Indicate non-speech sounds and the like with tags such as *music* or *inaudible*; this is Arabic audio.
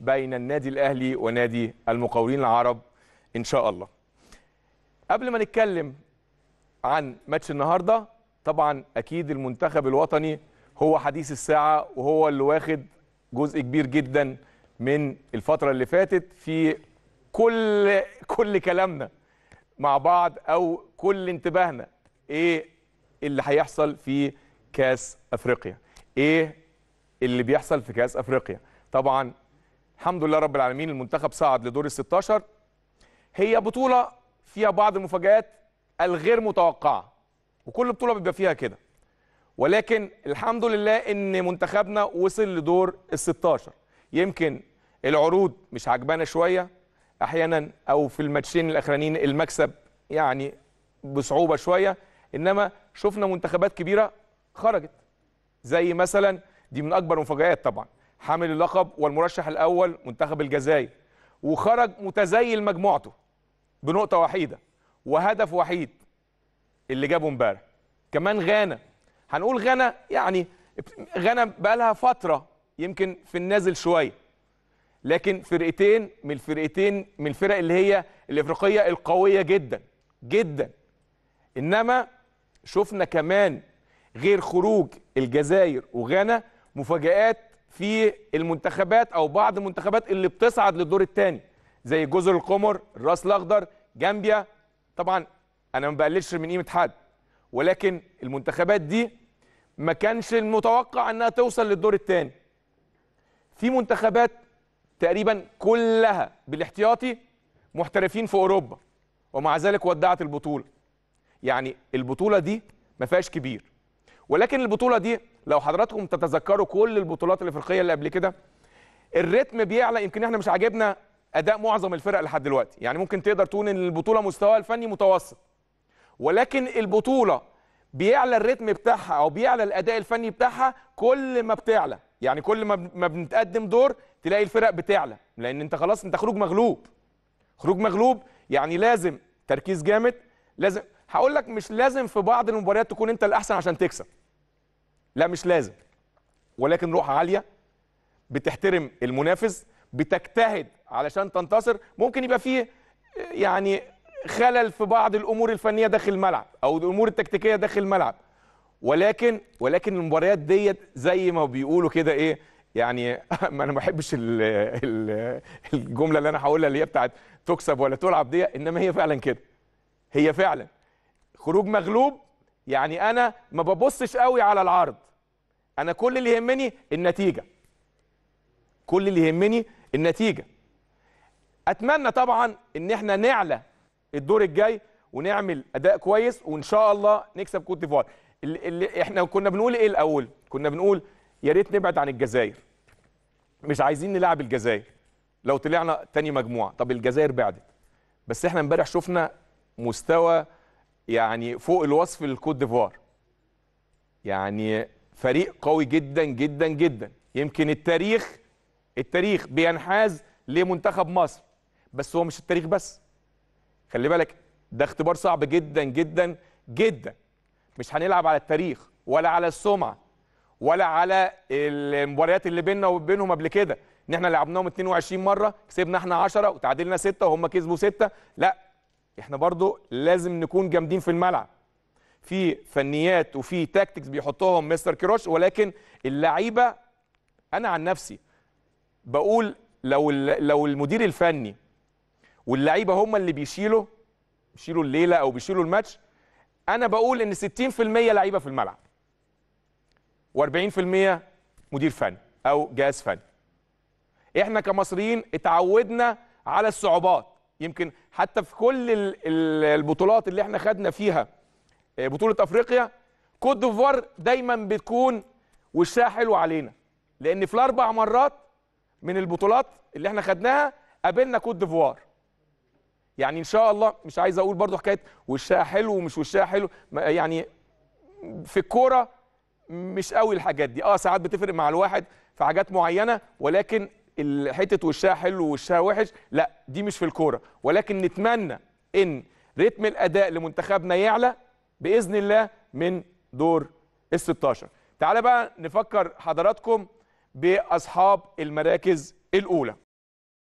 بين النادي الاهلي ونادي المقاولين العرب ان شاء الله قبل ما نتكلم عن ماتش النهارده طبعا اكيد المنتخب الوطني هو حديث الساعه وهو اللي واخد جزء كبير جدا من الفتره اللي فاتت في كل كل كلامنا مع بعض او كل انتباهنا ايه اللي هيحصل في كاس افريقيا ايه اللي بيحصل في كاس افريقيا طبعا الحمد لله رب العالمين المنتخب صعد لدور ال 16 هي بطوله فيها بعض المفاجآت الغير متوقعه وكل بطوله بيبقى فيها كده ولكن الحمد لله ان منتخبنا وصل لدور ال 16 يمكن العروض مش عجبانا شويه احيانا او في الماتشين الاخرانيين المكسب يعني بصعوبه شويه انما شفنا منتخبات كبيره خرجت زي مثلا دي من اكبر المفاجآت طبعا حامل اللقب والمرشح الاول منتخب الجزائر وخرج متزيل مجموعته بنقطه وحيده وهدف وحيد اللي جابه امبارح كمان غانا هنقول غانا يعني غانا بقالها فتره يمكن في النازل شويه لكن فرقتين من الفرقتين من الفرق اللي هي الافريقيه القويه جدا جدا انما شفنا كمان غير خروج الجزائر وغانا مفاجآت في المنتخبات او بعض المنتخبات اللي بتصعد للدور الثاني زي جزر القمر الراس الاخضر جامبيا طبعا انا ما بقللش من قيمه حد ولكن المنتخبات دي ما كانش المتوقع انها توصل للدور الثاني في منتخبات تقريبا كلها بالاحتياطي محترفين في اوروبا ومع ذلك ودعت البطوله يعني البطوله دي ما فيهاش كبير ولكن البطوله دي لو حضراتكم تتذكروا كل البطولات الافريقيه اللي قبل كده الريتم بيعلى يمكن احنا مش عاجبنا اداء معظم الفرق لحد دلوقتي يعني ممكن تقدر تقول ان البطوله مستواها الفني متوسط ولكن البطوله بيعلى الريتم بتاعها او بيعلى الاداء الفني بتاعها كل ما بتعلى يعني كل ما ما بنتقدم دور تلاقي الفرق بتعلى لان انت خلاص انت خروج مغلوب خروج مغلوب يعني لازم تركيز جامد لازم هقول لك مش لازم في بعض المباريات تكون انت الاحسن عشان تكسب لا مش لازم ولكن روح عاليه بتحترم المنافس بتجتهد علشان تنتصر ممكن يبقى فيه يعني خلل في بعض الامور الفنيه داخل الملعب او الامور التكتيكيه داخل الملعب ولكن ولكن المباريات ديت زي ما بيقولوا كده ايه يعني *laughs* ما انا ما بحبش الجمله اللي انا هقولها اللي هي بتاعت تكسب ولا تلعب دي انما هي فعلا كده هي فعلا خروج مغلوب يعني انا ما ببصش قوي على العرض انا كل اللي يهمني النتيجه كل اللي يهمني النتيجه اتمنى طبعا ان احنا نعلى الدور الجاي ونعمل اداء كويس وان شاء الله نكسب كوت ديفوار اللي احنا كنا بنقول ايه الاول كنا بنقول يا ريت نبعد عن الجزائر مش عايزين نلعب الجزائر لو طلعنا تاني مجموعه طب الجزائر بعدت بس احنا امبارح شفنا مستوى يعني فوق الوصف للكوت ديفوار يعني فريق قوي جدا جدا جدا يمكن التاريخ التاريخ بينحاز لمنتخب مصر بس هو مش التاريخ بس خلي بالك ده اختبار صعب جدا جدا جدا مش هنلعب على التاريخ ولا على السمعه ولا على المباريات اللي بيننا وبينهم قبل كده ان احنا لعبناهم 22 مره كسبنا احنا 10 وتعادلنا 6 وهم كسبوا 6 لا احنا برضو لازم نكون جامدين في الملعب في فنيات وفي تاكتكس بيحطهم مستر كيروش ولكن اللعيبه انا عن نفسي بقول لو لو المدير الفني واللعيبه هم اللي بيشيلوا بيشيلوا الليله او بيشيلوا الماتش انا بقول ان 60% لعيبه في الملعب و40% مدير فني او جهاز فني احنا كمصريين اتعودنا على الصعوبات يمكن حتى في كل البطولات اللي احنا خدنا فيها آه، بطوله افريقيا كوت ديفوار دايما بتكون وشها حلو علينا لان في الاربع مرات من البطولات اللي احنا خدناها قابلنا كوت ديفوار يعني ان شاء الله مش عايز اقول برضو حكايه وشها حلو ومش وشها حلو يعني في الكوره مش قوي الحاجات دي اه ساعات بتفرق مع الواحد في حاجات معينه ولكن حته وشها حلو ووشها وحش لا دي مش في الكوره ولكن نتمنى ان رتم الاداء لمنتخبنا يعلى باذن الله من دور ال 16 تعالى بقى نفكر حضراتكم باصحاب المراكز الاولى